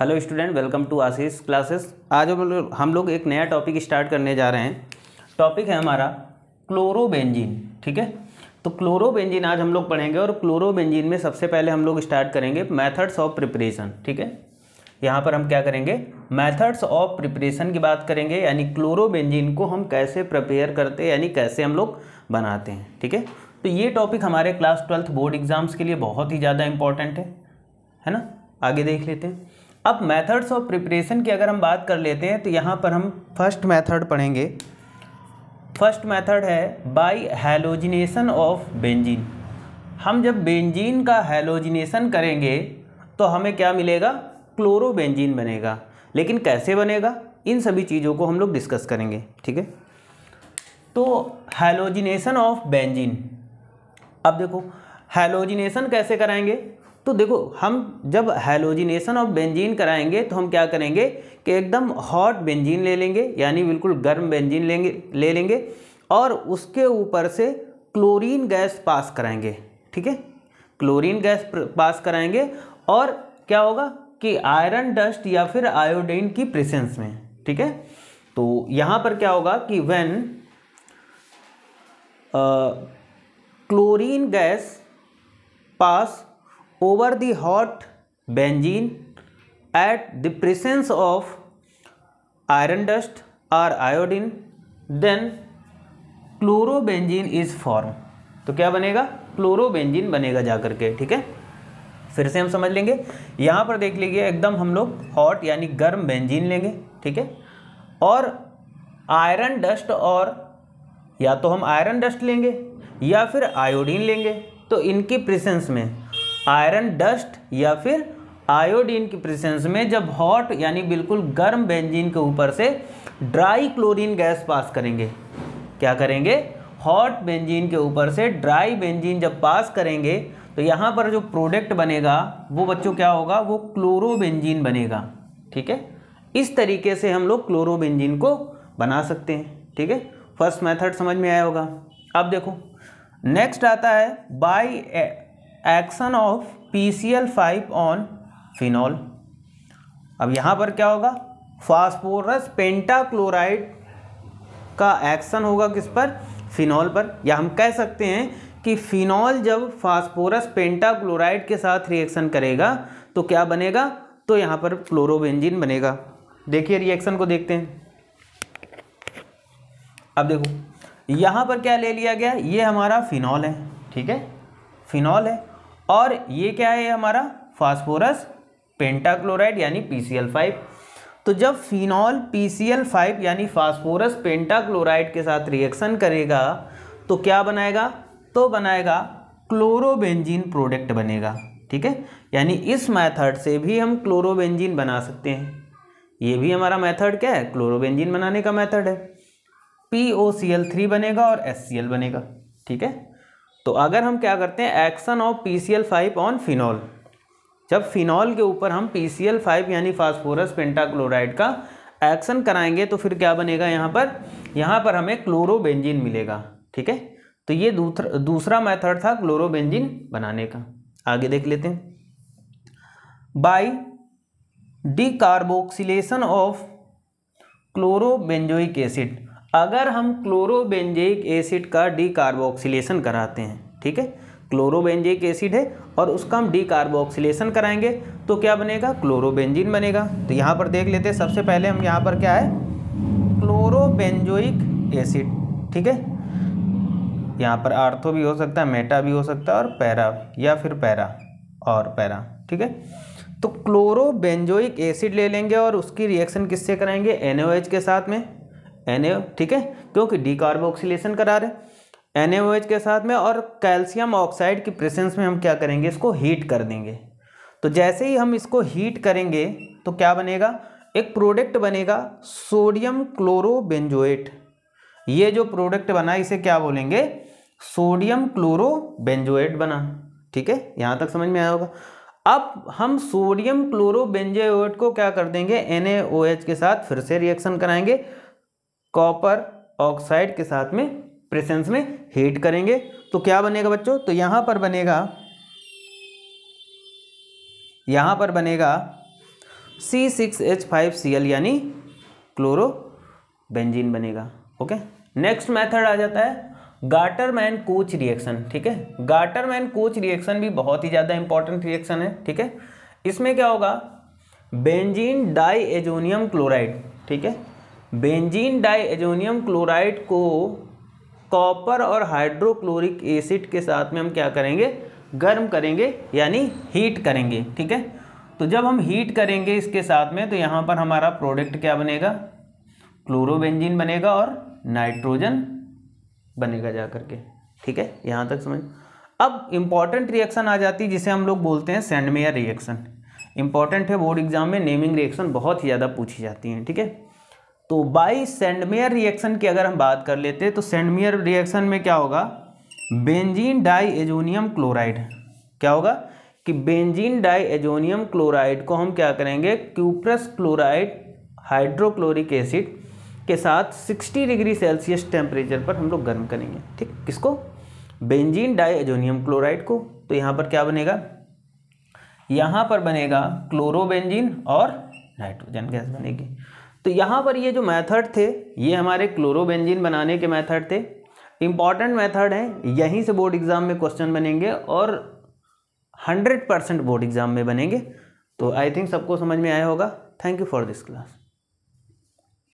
Hello student welcome to Ashish classes आज हम लोग हम लोग एक नया टॉपिक स्टार्ट करने जा रहे हैं टॉपिक है हमारा क्लोरोबेंजीन ठीक है तो क्लोरोबेंजीन आज हम लोग पढ़ेंगे और क्लोरोबेंजीन में सबसे पहले हम लोग स्टार्ट करेंगे मैथड्स ऑफ प्रिपरेशन ठीक है यहाँ पर हम क्या करेंगे मैथड्स ऑफ प्रिपरेशन की बात करेंगे यानी क्लोरोबेंजीन को हम कैसे प्रिपेयर करते हैं यानी कैसे हम लोग बनाते हैं ठीक है तो ये टॉपिक हमारे क्लास ट्वेल्थ बोर्ड एग्जाम्स के लिए बहुत ही ज़्यादा इंपॉर्टेंट है है ना आगे देख लेते हैं अब मेथड्स ऑफ प्रिपरेशन की अगर हम बात कर लेते हैं तो यहाँ पर हम फर्स्ट मेथड पढ़ेंगे फर्स्ट मेथड है बाय हेलोजिनेशन ऑफ बेंजीन हम जब बेंजीन का हेलोजिनेशन करेंगे तो हमें क्या मिलेगा क्लोरोबेंजीन बनेगा लेकिन कैसे बनेगा इन सभी चीज़ों को हम लोग डिस्कस करेंगे ठीक है तो हेलोजिनेशन ऑफ बेंजीन अब देखो हेलोजिनेशन कैसे कराएंगे तो देखो हम जब हेलोजिनेशन ऑफ बेंजीन कराएंगे तो हम क्या करेंगे कि एकदम हॉट बेंजीन ले लेंगे यानी बिल्कुल गर्म बेंजीन लेंगे ले लेंगे और उसके ऊपर से क्लोरीन गैस पास कराएंगे ठीक है क्लोरीन गैस पास कराएंगे और क्या होगा कि आयरन डस्ट या फिर आयोडीन की प्रेसेंस में ठीक है तो यहाँ पर क्या होगा कि when chlorine gas pass over the hot benzene at the presence of iron dust or iodine then chlorobenzene is form तो क्या बनेगा क्लोरोबेंजीन बनेगा जाकर के ठीक है फिर से हम समझ लेंगे यहाँ पर देख लीजिए एकदम हम लोग हॉट यानी गर्म बेंजीन लेंगे ठीक है और आयरन डस्ट और या तो हम आयरन डस्ट लेंगे या फिर आयोडीन लेंगे तो इनकी प्रेसेंस में आयरन डस्ट या फिर आयोडीन की प्रेजेंस में जब हॉट यानी बिल्कुल गर्म बेंजीन के ऊपर से ड्राई क्लोरीन गैस पास करेंगे क्या करेंगे हॉट बेंजीन के ऊपर से ड्राई बेंजीन जब पास करेंगे तो यहाँ पर जो प्रोडक्ट बनेगा वो बच्चों क्या होगा वो क्लोरोबेंजीन बनेगा ठीक है इस तरीके से हम लोग क्लोरोबेंजीन को बना सकते हैं ठीक है फर्स्ट मेथड समझ में आया होगा अब देखो नेक्स्ट आता है by action of P C L five on phenol अब यहाँ पर क्या होगा फास्फोरस पेंटाक्लोराइड का एक्शन होगा किस पर फिनॉल पर या हम कह सकते हैं कि फिनॉल जब फास्फोरस पेंटाक्लोराइड के साथ रिएक्शन करेगा तो क्या बनेगा तो यहाँ पर क्लोरोबेंजीन बनेगा देखिए रिएक्शन को देखते हैं अब देखो यहाँ पर क्या ले लिया गया ये हमारा फिनॉल है ठीक है फिनॉल है और ये क्या है हमारा फास्फोरस पेंटाक्लोराइड यानी पी तो जब फिनॉल पी यानी फास्फोरस पेंटाक्लोराइड के साथ रिएक्शन करेगा तो क्या बनाएगा तो बनाएगा क्लोरोबेंजीन प्रोडक्ट बनेगा ठीक है यानी इस मेथड से भी हम क्लोरोबेंजीन बना सकते हैं ये भी हमारा मेथड क्या है क्लोरोबेंजीन बनाने का मेथड है P O C L three बनेगा और एस सी एल बनेगा ठीक है तो अगर हम क्या करते हैं action of P C L five on phenol जब फिनॉल के ऊपर हम पी सी एल फाइव यानी फास्फोरस पेंटाक्लोराइड का एक्शन कराएंगे तो फिर क्या बनेगा यहाँ पर यहाँ पर हमें क्लोरोबेंजिन मिलेगा ठीक है तो ये दूसरा मेथड था क्लोरोबेंजिन बनाने का आगे देख लेते हैं by decarboxylation of chlorobenzoic acid अगर हम क्लोरोबेंजेक एसिड का डीकार्बोक्सिलेशन कराते हैं ठीक है क्लोरोबेंजेक एसिड है और उसका हम डीकार्बोक्सिलेशन कराएंगे तो क्या बनेगा क्लोरोबेंजिन बनेगा तो यहाँ पर देख लेते हैं सबसे पहले हम यहाँ पर क्या है क्लोरोबेंजोइक एसिड ठीक है यहाँ पर आर्थो भी हो सकता है मेटा भी हो सकता है और पैरा या फिर पैरा और पैरा ठीक है तो क्लोरोबेंजोइक एसिड ले लेंगे और उसकी रिएक्शन किससे कराएंगे एनओएच के साथ में एन ठीक है क्योंकि डीकार्बोक्सिलेशन करा रहे एन के साथ में और कैल्शियम ऑक्साइड की प्रेसेंस में हम क्या करेंगे इसको हीट कर देंगे तो जैसे ही हम इसको हीट करेंगे तो क्या बनेगा एक प्रोडक्ट बनेगा सोडियम क्लोरोबेंजोएट ये जो प्रोडक्ट बना इसे क्या बोलेंगे सोडियम क्लोरोबेंजोएट बना ठीक है यहाँ तक समझ में आया होगा अब हम सोडियम क्लोरोबेंजोएट को क्या कर देंगे एन के साथ फिर से रिएक्शन कराएंगे कॉपर ऑक्साइड के साथ में प्रेसेंस में हीट करेंगे तो क्या बनेगा बच्चों तो यहाँ पर बनेगा यहाँ पर बनेगा C six H five C L यानी क्लोरो बेंजीन बनेगा ओके नेक्स्ट मेथड आ जाता है गाटरमैन कोच रिएक्शन ठीक है गाटरमैन कोच रिएक्शन भी बहुत ही ज़्यादा इंपॉर्टेंट रिएक्शन है ठीक है इसमें क्या होगा बेंजीन डाई एजोनियम क्लोराइड ठीक है बेंजीन डाइएजोनियम क्लोराइड को कॉपर और हाइड्रोक्लोरिक एसिड के साथ में हम क्या करेंगे गर्म करेंगे यानी हीट करेंगे ठीक है तो जब हम हीट करेंगे इसके साथ में तो यहाँ पर हमारा प्रोडक्ट क्या बनेगा क्लोरोबेंजीन बनेगा और नाइट्रोजन बनेगा जा करके ठीक है यहाँ तक समझ अब इम्पॉर्टेंट रिएक्शन आ जाती है जिसे हम लोग बोलते हैं सैंडमेयर रिएक्शन इंपॉर्टेंट है बोर्ड एग्जाम में नेमिंग रिएक्शन बहुत ही ज़्यादा पूछी जाती हैं ठीक है थीके? तो बाई सेंडमेयर रिएक्शन की अगर हम बात कर लेते तो सेंडमेयर रिएक्शन में क्या होगा बेंजीन डाई एजोनियम क्लोराइड क्या होगा कि बेंजीन डाई एजोनियम क्लोराइड को हम क्या करेंगे क्यूप्रस क्लोराइड हाइड्रोक्लोरिक एसिड के साथ 60 डिग्री सेल्सियस टेम्परेचर पर हम लोग गर्म करेंगे ठीक किसको बेंजीन डाई एजोनियम क्लोराइड को तो यहाँ पर क्या बनेगा यहाँ पर बनेगा क्लोरोबेंजीन और नाइट्रोजन गैस बनेगी तो यहाँ पर ये जो मेथड थे ये हमारे क्लोरोबेंजीन बनाने के मेथड थे इम्पॉर्टेंट मेथड हैं यहीं से बोर्ड एग्ज़ाम में क्वेश्चन बनेंगे और हंड्रेड परसेंट बोर्ड एग्ज़ाम में बनेंगे तो आई थिंक सबको समझ में आया होगा thank you for this class